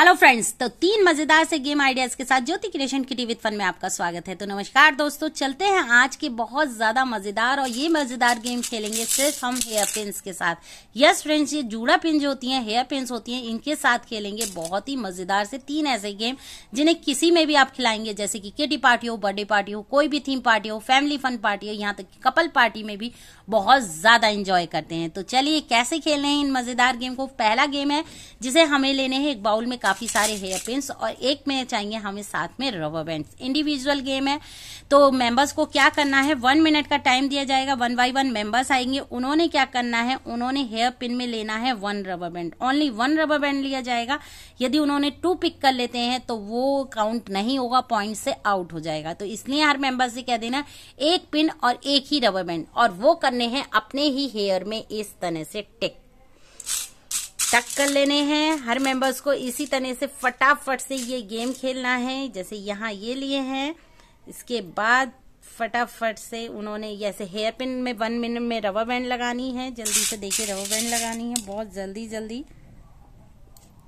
hello friends तो तीन मजेदार से गेम आइडियाज के साथ ज्योति क्रिएशन की टीवी फन में आपका स्वागत है तो नमस्कार दोस्तों चलते हैं आज के बहुत ज्यादा मजेदार और ये मजेदार गेम खेलेंगे सिर्फ हम हेयर पिंस के साथ यस फ्रेंड्स ये जूड़ा पिन होती हैं हेयर पिंस होती है इनके साथ खेलेंगे बहुत ही मजेदार से तीन ऐसे गेम जिन्हें किसी में भी आप खिलाएंगे जैसे कि किटी पार्टी हो बर्थडे पार्टी हो कोई भी थीम पार्टी हो फैमिली फन पार्टी हो यहाँ तक कपल पार्टी में भी बहुत ज्यादा इंजॉय करते हैं तो चलिए कैसे खेल रहे हैं इन मजेदार गेम को पहला गेम है जिसे हमें लेने हैं एक बाउल में काफ़ी सारे हेयर पिंस और एक में चाहिए हमें साथ में रबर बैंड्स इंडिविजुअल गेम है तो मेंबर्स को क्या करना है वन मिनट का टाइम दिया जाएगा वन बाई वन मेंबर्स आएंगे उन्होंने क्या करना है उन्होंने हेयर पिन में लेना है one rubber band only one rubber band लिया जाएगा यदि उन्होंने टू पिक कर लेते हैं तो वो काउंट नहीं होगा पॉइंट से आउट हो जाएगा तो इसलिए हर मेंबर से कह देना एक पिन और एक ही रबर बैंड और वो करने हैं अपने ही हेयर में इस तरह से टिक टक कर लेने हैं हर मेंबर्स को इसी तरह से फटाफट से ये गेम खेलना है जैसे यहाँ ये लिए हैं इसके बाद फटाफट से उन्होंने जैसे हेयर पिन में वन मिनट में रबर बैंड लगानी है जल्दी से देखिए रबर बैंड लगानी है बहुत जल्दी जल्दी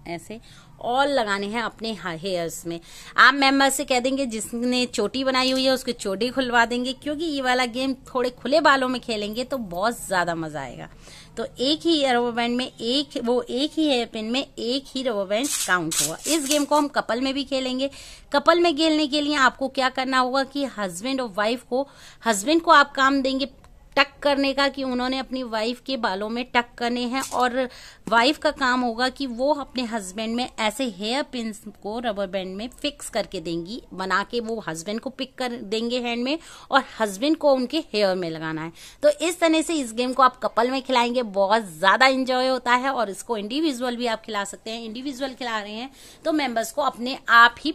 ऐसे ऑल लगाने हैं अपने हेयर्स में आप मेंबर से कह देंगे जिसने चोटी बनाई हुई है उसकी चोटी खुलवा देंगे क्योंकि ये वाला गेम थोड़े खुले बालों में खेलेंगे तो बहुत ज्यादा मजा आएगा तो एक ही रबर बैंड में एक वो एक ही हेयर पिन में एक ही रबर बैंड काउंट होगा इस गेम को हम कपल में भी खेलेंगे कपल में खेलने के लिए आपको क्या करना होगा कि हस्बैंड और वाइफ को हस्बैंड को आप काम देंगे करने का कि उन्होंने अपनी वाइफ के बालों में टक करने हैं और वाइफ का काम होगा कि वो अपने हस्बैंड में ऐसे हेयर पिन को रबर बैंड में फिक्स करके देंगी बना के वो हस्बैंड को पिक कर देंगे हैंड में और हस्बैंड को उनके हेयर में लगाना है तो इस तरह से इस गेम को आप कपल में खिलाएंगे बहुत ज़्यादा इंजॉय होता है और इसको इंडिविजुअल भी आप खिला सकते हैं इंडिविजुअल खिला रहे हैं तो मेम्बर्स को अपने आप ही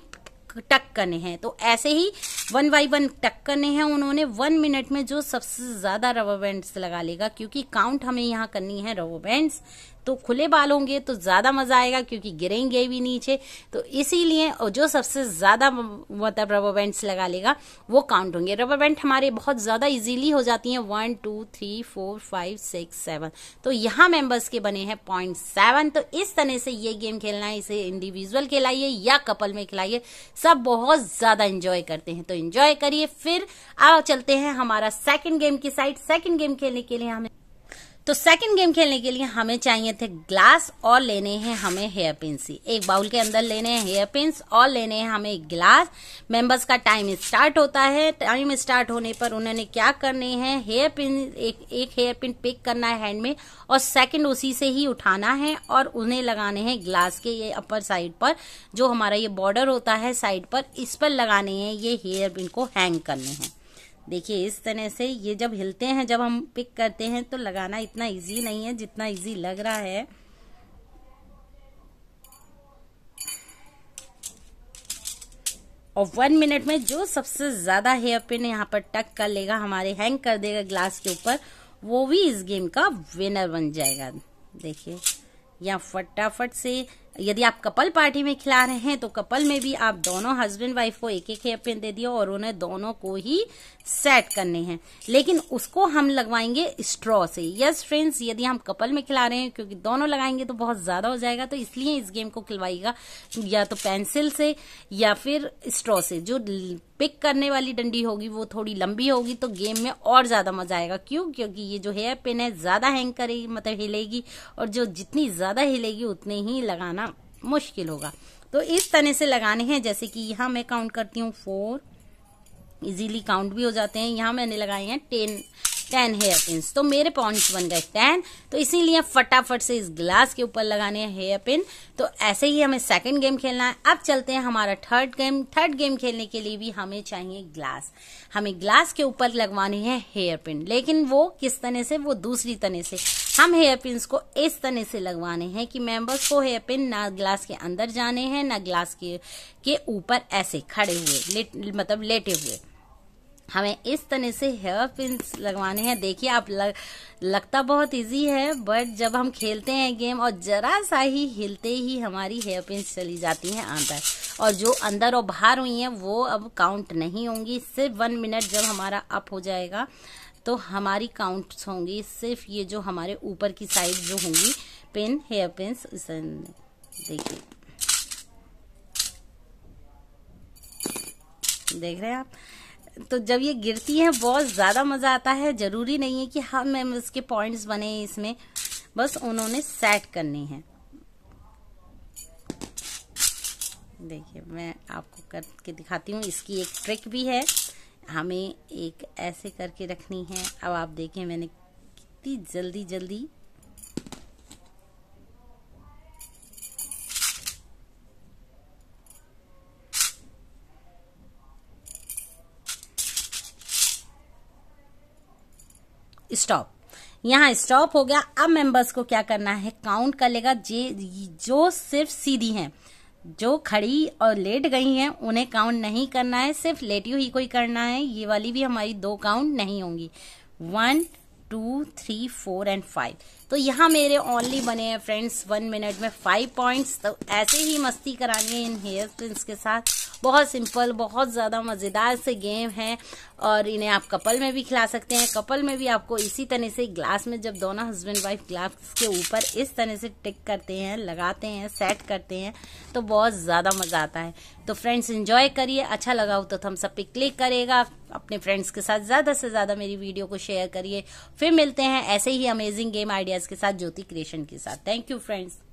टक करने हैं तो ऐसे ही वन बाई वन टक करने हैं उन्होंने वन मिनट में जो सबसे ज़्यादा रबर बैंड्स लगा लेगा क्योंकि काउंट हमें यहाँ करनी है रबर बैंड्स तो खुले बाल होंगे तो ज़्यादा मज़ा आएगा क्योंकि गिरेंगे भी नीचे तो इसीलिए और जो सबसे ज़्यादा मतलब रबर बैंड्स लगा लेगा वो काउंट होंगे रबर बैंड हमारे बहुत ज़्यादा इजीली हो जाती हैं one two three four five six seven तो यहाँ मेंबर्स के बने हैं पॉइंट सेवन तो इस तरह से ये गेम खेलना है इसे इंडिविजुअल खिलाइए या कपल में खिलाइए सब बहुत ज़्यादा इंजॉय करते हैं तो इंजॉय करिए फिर अब चलते हैं हमारा सेकेंड गेम की साइड सेकेंड गेम खेलने के लिए हमें तो सेकंड गेम खेलने के लिए हमें चाहिए थे ग्लास और लेने हैं हमें हेयर पिंस एक बाउल के अंदर लेने हैं हेयर पिंस और लेने हैं हमें ग्लास मेंबर्स का टाइम स्टार्ट होता है टाइम स्टार्ट होने पर उन्होंने क्या करने हैं हेयर पिन एक एक हेयर पिन पिक करना है हैंड में और सेकंड उसी से ही उठाना है और उन्हें लगाने हैं ग्लास के ये अपर साइड पर जो हमारा ये बॉर्डर होता है साइड पर इस पर लगाने हैं ये हेयर पिन को हैंग करने हैं देखिए इस तरह से ये जब हिलते हैं जब हम पिक करते हैं तो लगाना इतना इजी नहीं है जितना इजी लग रहा है और वन मिनट में जो सबसे ज्यादा हेयर पिन यहाँ पर टक कर लेगा हमारे हैंग कर देगा ग्लास के ऊपर वो भी इस गेम का विनर बन जाएगा देखिए यहाँ फटाफट से यदि आप कपल पार्टी में खिला रहे हैं तो कपल में भी आप दोनों हस्बैंड वाइफ को एक एक हेयर पिन दे दिए और उन्हें दोनों को ही सेट करने हैं लेकिन उसको हम लगवाएंगे स्ट्रॉ से यस फ्रेंड्स यदि हम कपल में खिला रहे हैं क्योंकि दोनों लगाएंगे तो बहुत ज़्यादा हो जाएगा तो इसलिए इस गेम को खिलवाइएगा या तो पेंसिल से या फिर स्ट्रॉ से जो पिक करने वाली डंडी होगी वो थोड़ी लंबी होगी तो गेम में और ज़्यादा मजा आएगा क्यों क्योंकि ये जो हेयर पिन है ज़्यादा हैंग करेगी मतलब हिलेगी और जो जितनी ज़्यादा हिलेगी उतने ही लगाना मुश्किल होगा तो इस तरह से लगाने हैं जैसे कि यहाँ मैं काउंट करती हूँ फोर इजीली काउंट भी हो जाते हैं यहाँ मैंने लगाए हैं टेन टेन हेयर पिन तो मेरे पॉइंट बन गए टेन तो इसीलिए फटाफट से इस ग्लास के ऊपर लगाने हैं हेयर पिन तो ऐसे ही हमें सेकंड गेम खेलना है अब चलते हैं हमारा थर्ड गेम थर्ड गेम खेलने के लिए भी हमें चाहिए ग्लास हमें ग्लास के ऊपर लगवाने हैं हेयर पिन लेकिन वो किस तरह से वो दूसरी तरह से हम हेयर पिन को इस तरह से लगवाने हैं कि मेंबर्स को हेयर पिन ना ग्लास के अंदर जाने हैं ना ग्लास के ऊपर ऐसे खड़े हुए मतलब लेटे हुए हमें इस तरह से हेयर पिंस लगवाने हैं देखिए आप लग, लगता बहुत इजी है बट जब हम खेलते हैं गेम और जरा सा ही हिलते ही हमारी हेयर पिंस चली जाती हैं अंदर और जो अंदर और बाहर हुई हैं वो अब काउंट नहीं होंगी सिर्फ वन मिनट जब हमारा अप हो जाएगा तो हमारी काउंट्स होंगी सिर्फ ये जो हमारे ऊपर की साइड जो होंगी पिन हेयर पिंस देखिए देख रहे हैं आप तो जब ये गिरती हैं बहुत ज़्यादा मज़ा आता है ज़रूरी नहीं है कि हम हाँ इसके पॉइंट्स बने इसमें बस उन्होंने सेट करने हैं देखिए मैं आपको करके दिखाती हूँ इसकी एक ट्रिक भी है हमें एक ऐसे करके रखनी है अब आप देखें मैंने कितनी जल्दी जल्दी स्टॉप यहाँ स्टॉप हो गया अब मेंबर्स को क्या करना है काउंट कर लेगा जे जो सिर्फ सीधी हैं जो खड़ी और लेट गई हैं उन्हें काउंट नहीं करना है सिर्फ लेटी हुई कोई करना है ये वाली भी हमारी दो काउंट नहीं होंगी one two three four and five तो यहाँ मेरे ओनली बने हैं फ्रेंड्स वन मिनट में फाइव पॉइंट्स तो ऐसे ही मस्ती करानी है इन हेयर प्रिंस के साथ बहुत सिंपल बहुत ज़्यादा मज़ेदार से गेम है और इन्हें आप कपल में भी खिला सकते हैं कपल में भी आपको इसी तरह से ग्लास में जब दोनों हस्बैंड वाइफ ग्लास के ऊपर इस तरह से टिक करते हैं लगाते हैं सेट करते हैं तो बहुत ज़्यादा मज़ा आता है तो फ्रेंड्स इन्जॉय करिए अच्छा लगा हो तो हम सब पे क्लिक करेगा अपने फ्रेंड्स के साथ ज़्यादा से ज़्यादा मेरी वीडियो को शेयर करिए फिर मिलते हैं ऐसे ही अमेजिंग गेम आइडियाज़ के साथ ज्योति क्रिएशन के साथ थैंक यू फ्रेंड्स